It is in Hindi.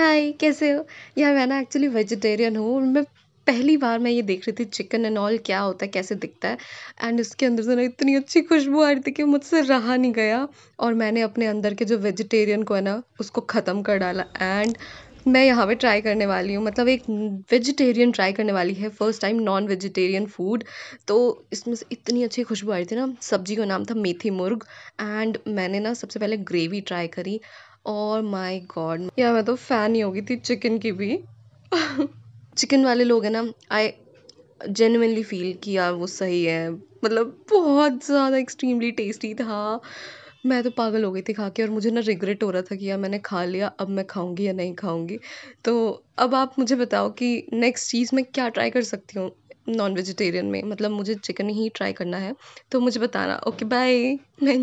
हाय कैसे हो यार मैं ना एक्चुअली वेजिटेरियन हूँ और मैं पहली बार मैं ये देख रही थी चिकन एंड ऑल क्या होता है कैसे दिखता है एंड उसके अंदर से ना इतनी अच्छी खुशबू आ रही थी कि मुझसे रहा नहीं गया और मैंने अपने अंदर के जो वेजिटेरियन को है ना उसको ख़त्म कर डाला एंड मैं यहाँ पे ट्राई करने वाली हूँ मतलब एक वेजिटेरियन ट्राई करने वाली है first time non vegetarian food तो इसमें से इतनी अच्छी खुशबू आ रही थी ना सब्जी का नाम था मेथी मुर्ग एंड मैंने ना सबसे पहले ग्रेवी ट्राई करी और माय गॉड यार मैं तो फ़ैन ही हो गई थी चिकन की भी चिकन वाले लोग हैं ना आई जेनुनली फील कि यार वो सही है मतलब बहुत ज़्यादा एक्सट्रीमली टेस्टी था मैं तो पागल हो गई थी खा के और मुझे ना रिग्रेट हो रहा था कि यार मैंने खा लिया अब मैं खाऊंगी या नहीं खाऊंगी तो अब आप मुझे बताओ कि नेक्स्ट चीज़ मैं क्या ट्राई कर सकती हूँ नॉन वेजिटेरियन में मतलब मुझे चिकन ही ट्राई करना है तो मुझे बताना ओके बाय मैं